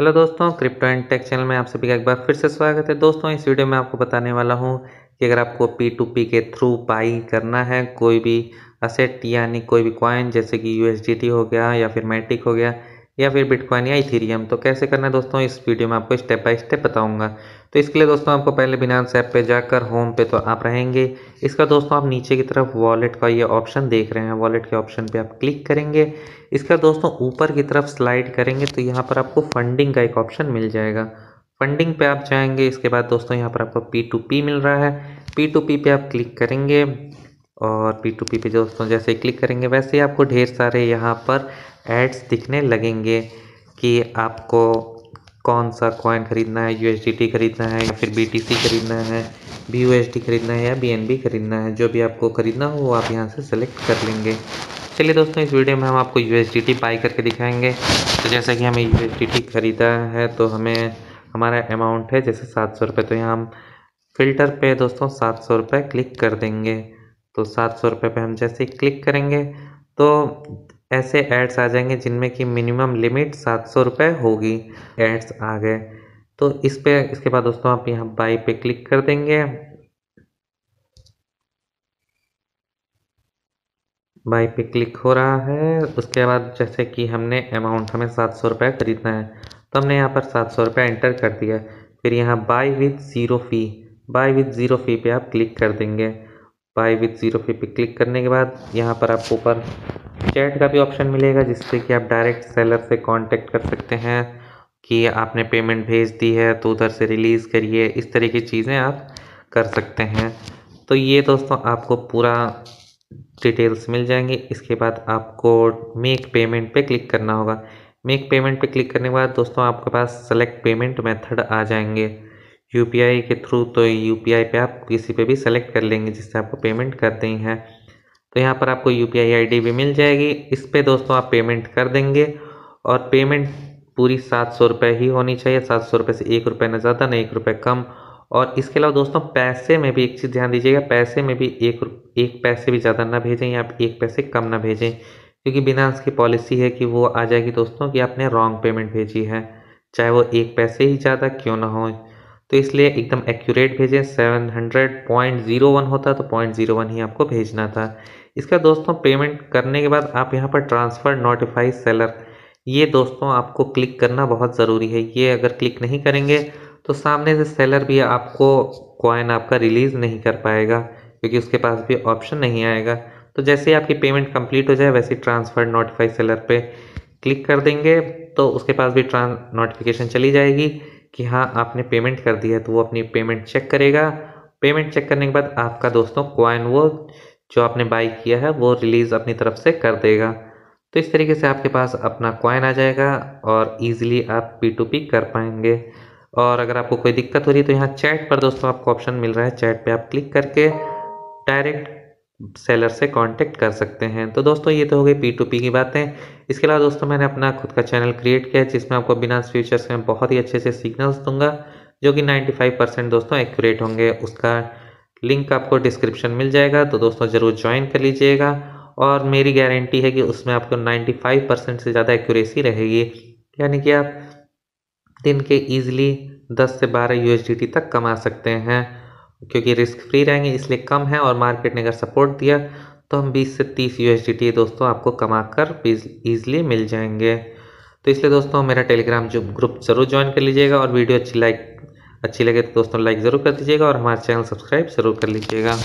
hello दोस्तों crypto and take channel में आप सभी का एक बार फिर से स्वागत है दोस्तों इस वीडियो में आपको बताने वाला हूँ कि अगर आपको पी टू पी के थ्रू बाई करना है कोई भी असेट यानी कोई भी कॉइन जैसे कि यू हो गया या फिर मैटिक हो गया या फिर बिटकॉइन या इथेरियम तो कैसे करना है दोस्तों इस वीडियो में आपको स्टेप बाय स्टेप बताऊंगा तो इसके लिए दोस्तों आपको पहले बिना ऐप पे जाकर होम पे तो आप रहेंगे इसका दोस्तों आप नीचे की तरफ वॉलेट का ये ऑप्शन देख रहे हैं वॉलेट के ऑप्शन पे आप क्लिक करेंगे इसका दोस्तों ऊपर की तरफ स्लाइड करेंगे तो यहाँ पर आपको फंडिंग का एक ऑप्शन मिल जाएगा फंडिंग पे आप जाएंगे इसके बाद दोस्तों यहाँ पर आपको पी टू पी मिल रहा है पी टू पी पे आप क्लिक करेंगे और पी टू पी पे दोस्तों जैसे क्लिक करेंगे वैसे ही आपको ढेर सारे यहाँ पर एड्स दिखने लगेंगे कि आपको कौन सा कॉइन ख़रीदना है यू ख़रीदना है या फिर बी ख़रीदना है बी ख़रीदना है या बी ख़रीदना है जो भी आपको ख़रीदना हो वो आप यहाँ से सेलेक्ट कर लेंगे चलिए दोस्तों इस वीडियो में हम आपको यू बाई करके दिखाएंगे तो जैसा कि हमें यू ख़रीदा है तो हमें हमारा अमाउंट है जैसे सात सौ रुपये तो यहाँ हम फ़िल्टर पे दोस्तों सात सौ रुपये क्लिक कर देंगे तो सात सौ रुपये पर हम जैसे ही क्लिक करेंगे तो ऐसे एड्स आ जाएंगे जिनमें कि मिनिमम लिमिट सात सौ रुपये होगी एड्स आ गए तो इस पर इसके बाद दोस्तों आप यहाँ बाई पे क्लिक कर देंगे बाई पे क्लिक हो रहा है उसके बाद जैसे कि हमने अमाउंट हमें सात सौ रुपये खरीदना है तो हमने यहाँ पर सात सौ रुपये एंटर कर दिया फिर यहाँ buy with zero fee buy with zero fee पे आप क्लिक कर देंगे बाई विथ ज़ीरो पे पे क्लिक करने के बाद यहाँ पर आपको ऊपर चैट का भी ऑप्शन मिलेगा जिससे कि आप डायरेक्ट सेलर से कांटेक्ट कर सकते हैं कि आपने पेमेंट भेज दी है तो उधर से रिलीज़ करिए इस तरह की चीज़ें आप कर सकते हैं तो ये दोस्तों आपको पूरा डिटेल्स मिल जाएंगी इसके बाद आपको मेक पेमेंट पे क्लिक करना होगा मेक पेमेंट पे क्लिक करने के बाद दोस्तों आपके पास सेलेक्ट पेमेंट मेथड आ जाएंगे यू के थ्रू तो यू पे आप किसी पे भी सेलेक्ट कर लेंगे जिससे आपको पेमेंट दी है तो यहाँ पर आपको यू पी भी मिल जाएगी इस पर दोस्तों आप पेमेंट कर देंगे और पेमेंट पूरी सात सौ रुपये ही होनी चाहिए सात सौ रुपये से एक रुपये ना ज़्यादा ना एक रुपये कम और इसके अलावा दोस्तों पैसे में भी एक चीज़ ध्यान दीजिएगा पैसे में भी एक एक पैसे भी ज़्यादा ना भेजें या आप एक पैसे कम ना भेजें क्योंकि बिना उसकी पॉलिसी है कि वो आ जाएगी दोस्तों कि आपने रॉन्ग पेमेंट भेजी है चाहे वो एक पैसे ही ज़्यादा क्यों ना हो तो इसलिए एकदम एक्यूरेट भेजें seven hundred point zero one होता तो पॉइंट ज़ीरो वन ही आपको भेजना था इसका दोस्तों पेमेंट करने के बाद आप यहाँ पर ट्रांसफ़र नोटिफाई सेलर ये दोस्तों आपको क्लिक करना बहुत ज़रूरी है ये अगर क्लिक नहीं करेंगे तो सामने से सेलर भी आपको कॉइन आपका रिलीज़ नहीं कर पाएगा क्योंकि उसके पास भी ऑप्शन नहीं आएगा तो जैसे ही आपकी पेमेंट कंप्लीट हो जाए वैसे ट्रांसफ़र नोटिफाई सेलर पे क्लिक कर देंगे तो उसके पास भी ट्रांस नोटिफिकेशन चली जाएगी कि हाँ आपने पेमेंट कर दिया तो वो अपनी पेमेंट चेक करेगा पेमेंट चेक करने के बाद आपका दोस्तों कॉइन वो जो आपने बाई किया है वो रिलीज़ अपनी तरफ से कर देगा तो इस तरीके से आपके पास अपना कॉइन आ जाएगा और ईज़िली आप पी टू पी कर पाएंगे और अगर आपको कोई दिक्कत हो रही है तो यहाँ चैट पर दोस्तों आपको ऑप्शन मिल रहा है चैट पर आप क्लिक करके डायरेक्ट सेलर से कांटेक्ट कर सकते हैं तो दोस्तों ये तो हो गई पी टू पी की बातें इसके अलावा दोस्तों मैंने अपना खुद का चैनल क्रिएट किया है जिसमें आपको बिना फ्यूचर्स में बहुत ही अच्छे से सिग्नल्स दूंगा जो कि 95 परसेंट दोस्तों एक्यूरेट होंगे उसका लिंक आपको डिस्क्रिप्शन मिल जाएगा तो दोस्तों ज़रूर ज्वाइन कर लीजिएगा और मेरी गारंटी है कि उसमें आपको फाइव परसेंट से ज़्यादा एक्यूरेसी रहेगी यानी कि आप दिन के ईजिली दस से बारह यू तक कमा सकते हैं क्योंकि रिस्क फ्री रहेंगे इसलिए कम है और मार्केट ने अगर सपोर्ट दिया तो हम 20 से 30 यू दोस्तों आपको कमा कर ईजिली मिल जाएंगे तो इसलिए दोस्तों मेरा टेलीग्राम जो ग्रुप ज़रूर ज्वाइन कर लीजिएगा और वीडियो अच्छी लाइक अच्छी लगे तो दोस्तों लाइक ज़रूर कर दीजिएगा और हमारा चैनल सब्सक्राइब ज़रूर कर लीजिएगा